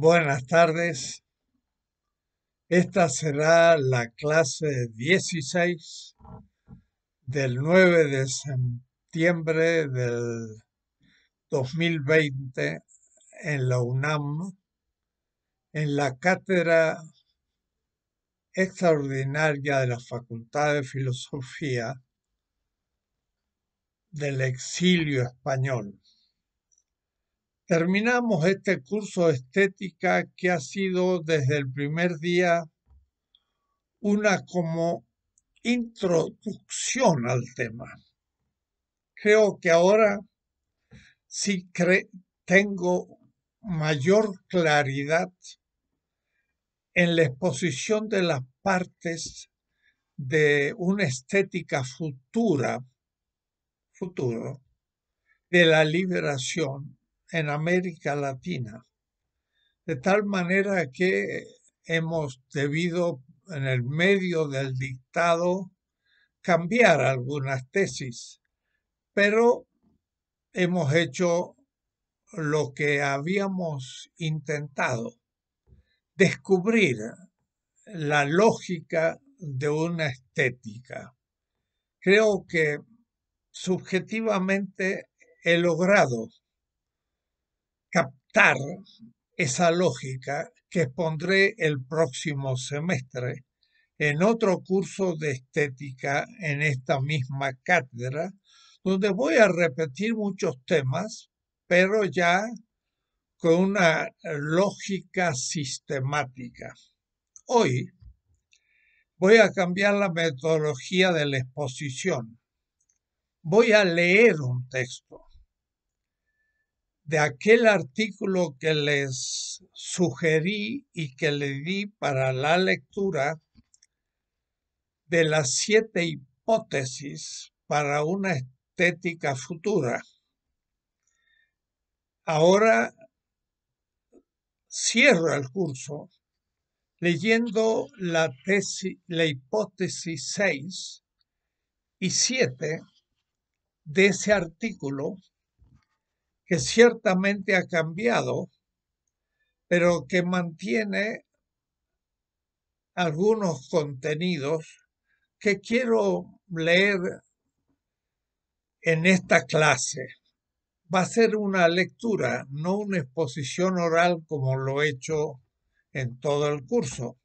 Buenas tardes. Esta será la clase 16 del 9 de septiembre del 2020 en la UNAM, en la cátedra extraordinaria de la Facultad de Filosofía del Exilio Español. Terminamos este curso de estética que ha sido desde el primer día una como introducción al tema. Creo que ahora sí tengo mayor claridad en la exposición de las partes de una estética futura, futuro, de la liberación en América Latina. De tal manera que hemos debido en el medio del dictado cambiar algunas tesis, pero hemos hecho lo que habíamos intentado, descubrir la lógica de una estética. Creo que subjetivamente he logrado esa lógica que expondré el próximo semestre en otro curso de estética en esta misma cátedra, donde voy a repetir muchos temas, pero ya con una lógica sistemática. Hoy voy a cambiar la metodología de la exposición. Voy a leer un texto de aquel artículo que les sugerí y que le di para la lectura de las siete hipótesis para una estética futura. Ahora cierro el curso leyendo la, la hipótesis 6 y 7 de ese artículo que ciertamente ha cambiado, pero que mantiene algunos contenidos que quiero leer en esta clase. Va a ser una lectura, no una exposición oral como lo he hecho en todo el curso.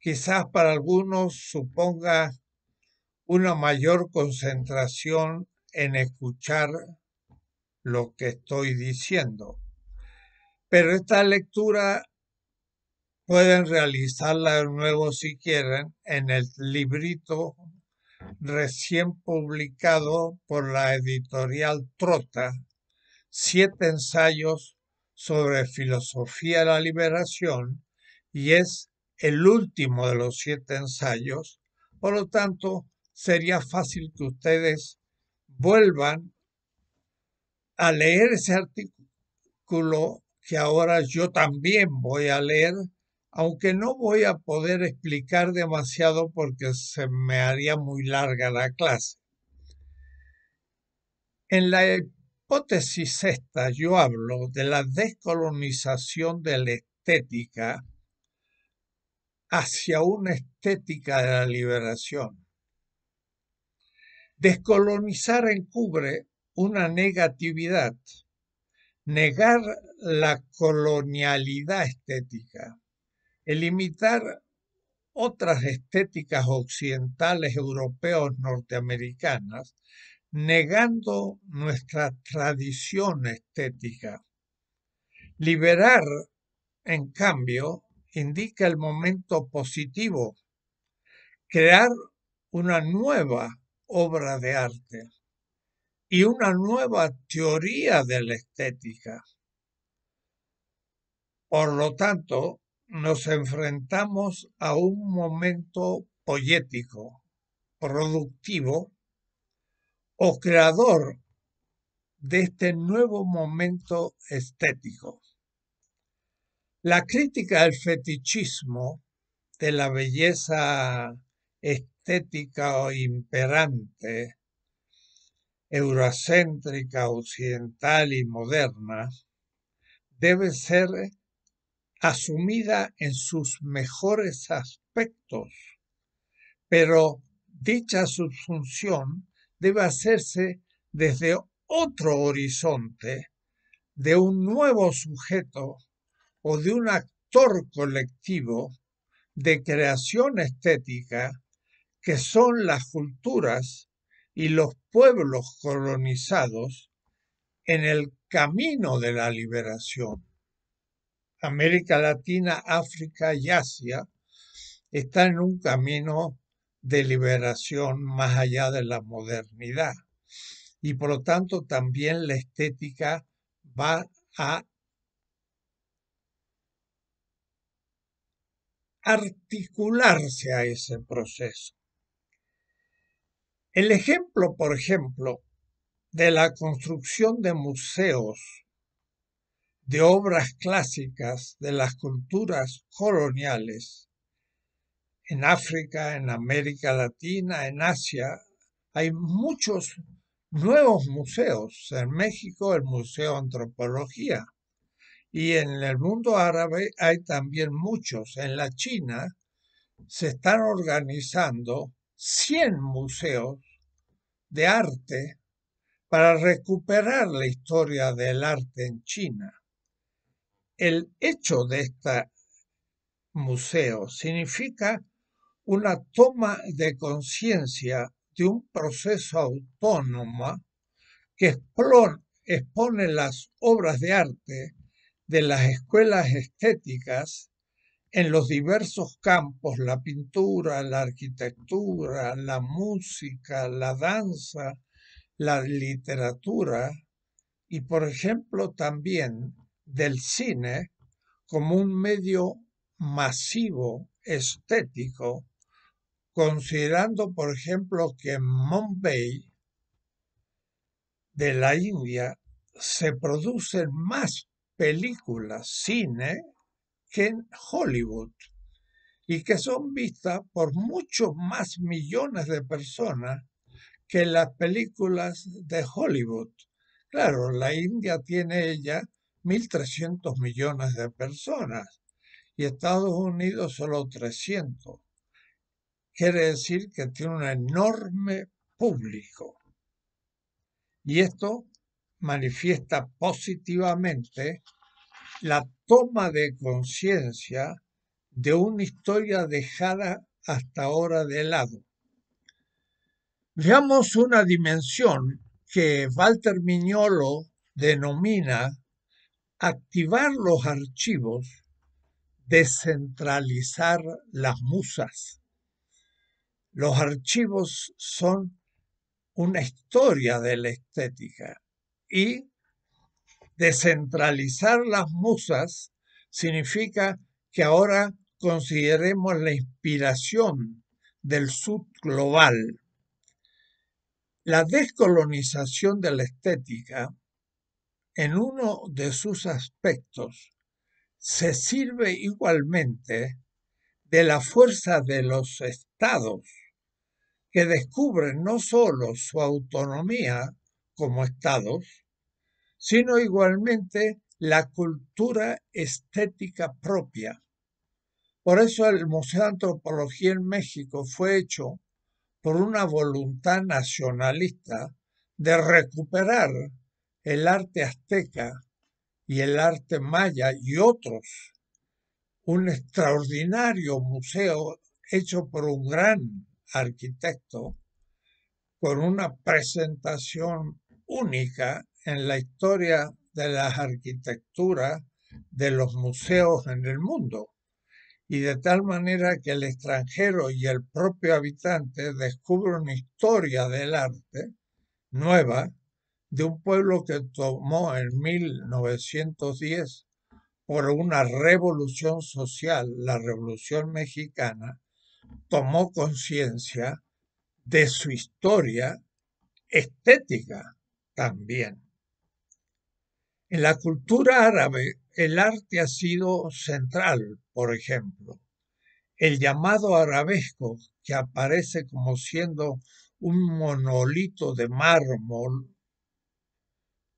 Quizás para algunos suponga una mayor concentración en escuchar lo que estoy diciendo. Pero esta lectura pueden realizarla de nuevo si quieren en el librito recién publicado por la editorial Trota, siete ensayos sobre filosofía de la liberación, y es el último de los siete ensayos, por lo tanto, sería fácil que ustedes vuelvan a leer ese artículo que ahora yo también voy a leer, aunque no voy a poder explicar demasiado porque se me haría muy larga la clase. En la hipótesis esta yo hablo de la descolonización de la estética hacia una estética de la liberación. Descolonizar encubre una negatividad, negar la colonialidad estética, el otras estéticas occidentales, europeas, norteamericanas, negando nuestra tradición estética. Liberar, en cambio, indica el momento positivo, crear una nueva obra de arte y una nueva teoría de la estética. Por lo tanto, nos enfrentamos a un momento poético, productivo o creador de este nuevo momento estético. La crítica al fetichismo de la belleza estética o imperante eurocéntrica, occidental y moderna, debe ser asumida en sus mejores aspectos, pero dicha subsunción debe hacerse desde otro horizonte, de un nuevo sujeto o de un actor colectivo de creación estética que son las culturas y los pueblos colonizados en el camino de la liberación. América Latina, África y Asia están en un camino de liberación más allá de la modernidad y por lo tanto también la estética va a articularse a ese proceso. El ejemplo, por ejemplo, de la construcción de museos de obras clásicas de las culturas coloniales en África, en América Latina, en Asia. Hay muchos nuevos museos. En México, el Museo de Antropología. Y en el mundo árabe hay también muchos. En la China se están organizando 100 museos de arte para recuperar la historia del arte en China. El hecho de este museo significa una toma de conciencia de un proceso autónomo que expone las obras de arte de las escuelas estéticas en los diversos campos, la pintura, la arquitectura, la música, la danza, la literatura y, por ejemplo, también del cine como un medio masivo, estético, considerando, por ejemplo, que en Mumbai de la India se producen más películas, cine, en Hollywood y que son vistas por muchos más millones de personas que las películas de Hollywood. Claro, la India tiene ella 1.300 millones de personas y Estados Unidos solo 300. Quiere decir que tiene un enorme público. Y esto manifiesta positivamente la toma de conciencia de una historia dejada hasta ahora de lado. Veamos una dimensión que Walter Mignolo denomina activar los archivos, descentralizar las musas. Los archivos son una historia de la estética y Descentralizar las musas significa que ahora consideremos la inspiración del sud global. La descolonización de la estética, en uno de sus aspectos, se sirve igualmente de la fuerza de los estados que descubren no solo su autonomía como estados, sino igualmente la cultura estética propia. Por eso el Museo de Antropología en México fue hecho por una voluntad nacionalista de recuperar el arte azteca y el arte maya y otros. Un extraordinario museo hecho por un gran arquitecto con una presentación única en la historia de las arquitecturas de los museos en el mundo, y de tal manera que el extranjero y el propio habitante descubren una historia del arte nueva de un pueblo que tomó en 1910 por una revolución social, la revolución mexicana, tomó conciencia de su historia estética también. En la cultura árabe, el arte ha sido central, por ejemplo. El llamado arabesco, que aparece como siendo un monolito de mármol,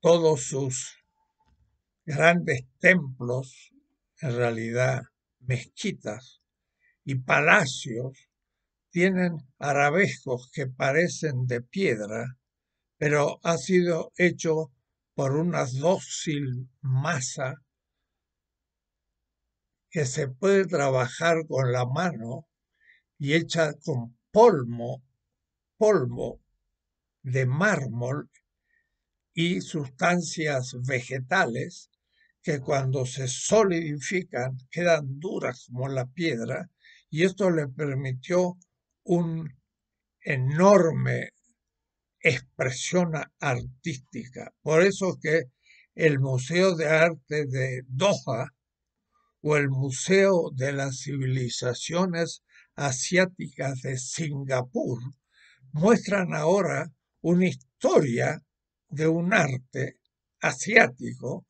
todos sus grandes templos, en realidad mezquitas y palacios, tienen arabescos que parecen de piedra, pero ha sido hecho por una dócil masa que se puede trabajar con la mano y hecha con polvo, polvo de mármol y sustancias vegetales que cuando se solidifican quedan duras como la piedra y esto le permitió un enorme expresión artística. Por eso que el Museo de Arte de Doha o el Museo de las Civilizaciones Asiáticas de Singapur muestran ahora una historia de un arte asiático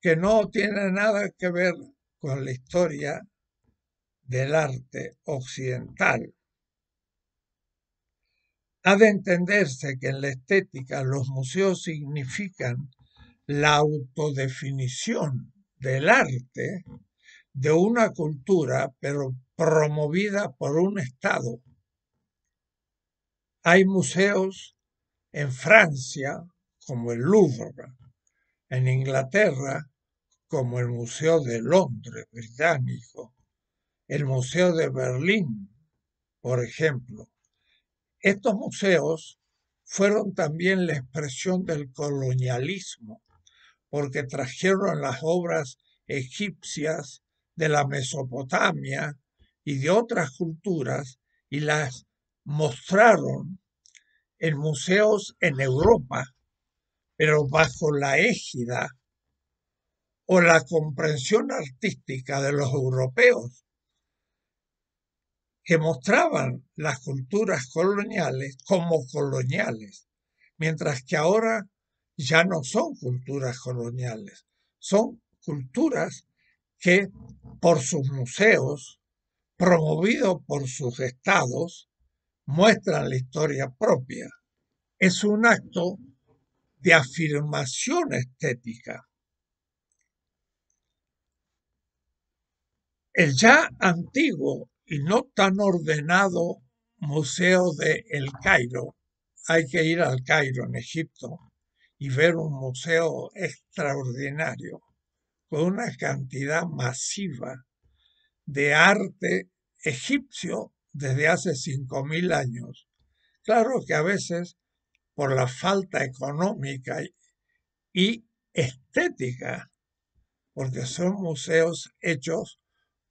que no tiene nada que ver con la historia del arte occidental. Ha de entenderse que en la estética los museos significan la autodefinición del arte de una cultura, pero promovida por un Estado. Hay museos en Francia, como el Louvre, en Inglaterra, como el Museo de Londres británico, el Museo de Berlín, por ejemplo. Estos museos fueron también la expresión del colonialismo, porque trajeron las obras egipcias de la Mesopotamia y de otras culturas y las mostraron en museos en Europa, pero bajo la égida o la comprensión artística de los europeos, que mostraban las culturas coloniales como coloniales, mientras que ahora ya no son culturas coloniales, son culturas que por sus museos, promovidos por sus estados, muestran la historia propia. Es un acto de afirmación estética. El ya antiguo y no tan ordenado museo de El Cairo, hay que ir al Cairo en Egipto y ver un museo extraordinario, con una cantidad masiva de arte egipcio desde hace 5.000 años. Claro que a veces por la falta económica y estética, porque son museos hechos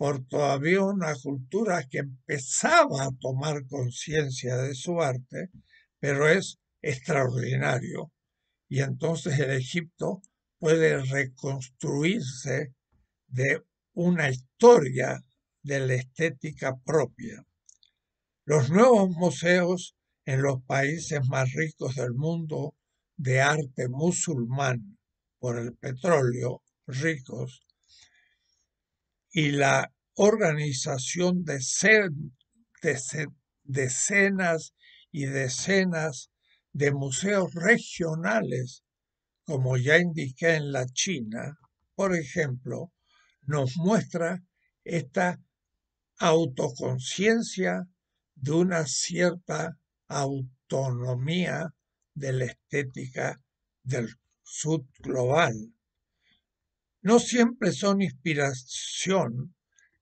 por todavía una cultura que empezaba a tomar conciencia de su arte, pero es extraordinario. Y entonces el Egipto puede reconstruirse de una historia de la estética propia. Los nuevos museos en los países más ricos del mundo de arte musulmán por el petróleo ricos y la organización de, decenas y decenas de museos regionales, como ya indiqué en la China, por ejemplo, nos muestra esta autoconciencia de una cierta autonomía de la estética del sud global no siempre son inspiración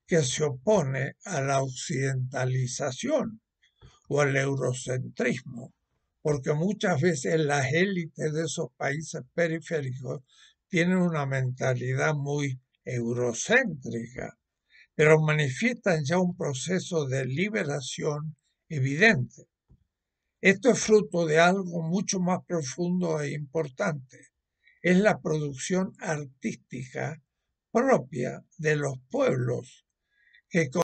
que se opone a la occidentalización o al eurocentrismo, porque muchas veces las élites de esos países periféricos tienen una mentalidad muy eurocéntrica, pero manifiestan ya un proceso de liberación evidente. Esto es fruto de algo mucho más profundo e importante, es la producción artística propia de los pueblos que